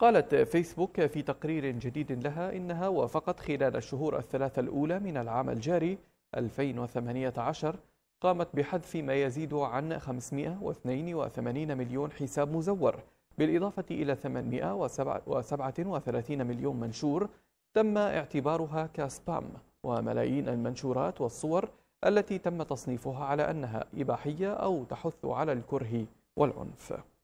قالت فيسبوك في تقرير جديد لها إنها وافقت خلال الشهور الثلاثة الأولى من العام الجاري 2018 قامت بحذف ما يزيد عن 582 مليون حساب مزور بالإضافة إلى 837 مليون منشور تم اعتبارها كسبام وملايين المنشورات والصور التي تم تصنيفها على أنها إباحية أو تحث على الكره والعنف